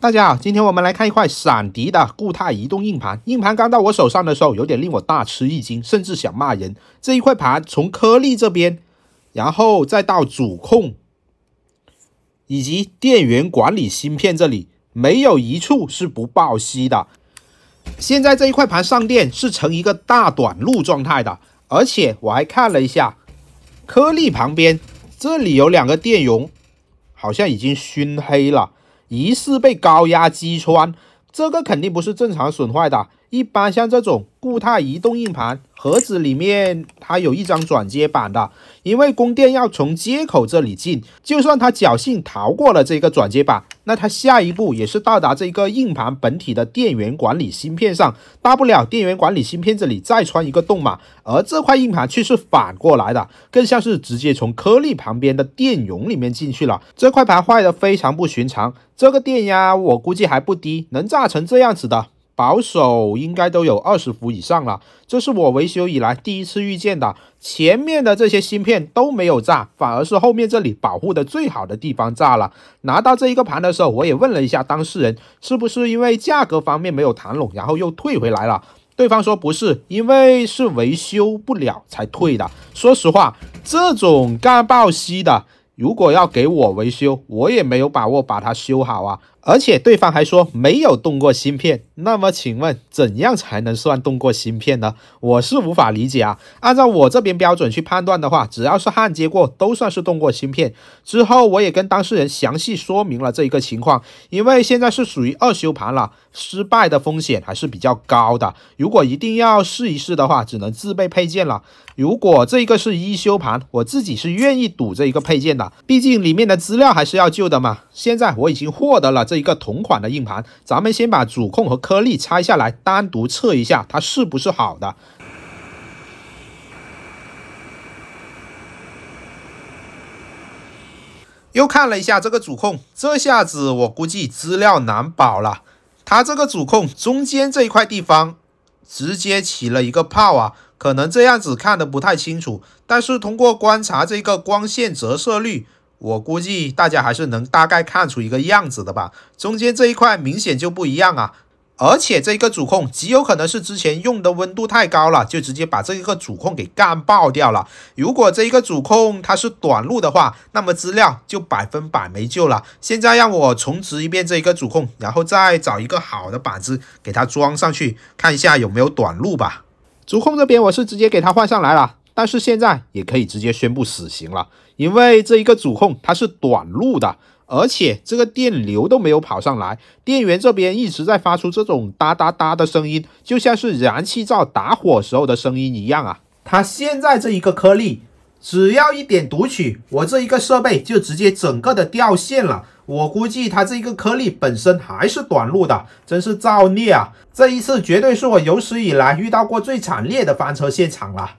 大家好，今天我们来看一块闪迪的固态移动硬盘。硬盘刚到我手上的时候，有点令我大吃一惊，甚至想骂人。这一块盘从颗粒这边，然后再到主控以及电源管理芯片这里，没有一处是不爆锡的。现在这一块盘上电是呈一个大短路状态的，而且我还看了一下颗粒旁边，这里有两个电容，好像已经熏黑了。疑似被高压击穿，这个肯定不是正常损坏的。一般像这种固态移动硬盘。盒子里面它有一张转接板的，因为供电要从接口这里进，就算它侥幸逃过了这个转接板，那它下一步也是到达这一个硬盘本体的电源管理芯片上，大不了电源管理芯片这里再穿一个洞嘛。而这块硬盘却是反过来的，更像是直接从颗粒旁边的电容里面进去了。这块盘坏的非常不寻常，这个电压我估计还不低，能炸成这样子的。保守应该都有二十伏以上了，这是我维修以来第一次遇见的。前面的这些芯片都没有炸，反而是后面这里保护的最好的地方炸了。拿到这一个盘的时候，我也问了一下当事人，是不是因为价格方面没有谈拢，然后又退回来了？对方说不是，因为是维修不了才退的。说实话，这种干爆吸的。如果要给我维修，我也没有把握把它修好啊。而且对方还说没有动过芯片，那么请问怎样才能算动过芯片呢？我是无法理解啊。按照我这边标准去判断的话，只要是焊接过都算是动过芯片。之后我也跟当事人详细说明了这一个情况，因为现在是属于二修盘了，失败的风险还是比较高的。如果一定要试一试的话，只能自备配件了。如果这个是一修盘，我自己是愿意赌这一个配件的。毕竟里面的资料还是要旧的嘛。现在我已经获得了这一个同款的硬盘，咱们先把主控和颗粒拆下来，单独测一下它是不是好的。又看了一下这个主控，这下子我估计资料难保了。它这个主控中间这一块地方。直接起了一个泡啊，可能这样子看的不太清楚，但是通过观察这个光线折射率，我估计大家还是能大概看出一个样子的吧。中间这一块明显就不一样啊。而且这一个主控极有可能是之前用的温度太高了，就直接把这一个主控给干爆掉了。如果这一个主控它是短路的话，那么资料就百分百没救了。现在让我重植一遍这一个主控，然后再找一个好的板子给它装上去，看一下有没有短路吧。主控这边我是直接给它换上来了，但是现在也可以直接宣布死刑了，因为这一个主控它是短路的。而且这个电流都没有跑上来，电源这边一直在发出这种哒哒哒的声音，就像是燃气灶打火时候的声音一样啊！它现在这一个颗粒，只要一点读取，我这一个设备就直接整个的掉线了。我估计它这一个颗粒本身还是短路的，真是造孽啊！这一次绝对是我有史以来遇到过最惨烈的翻车现场了。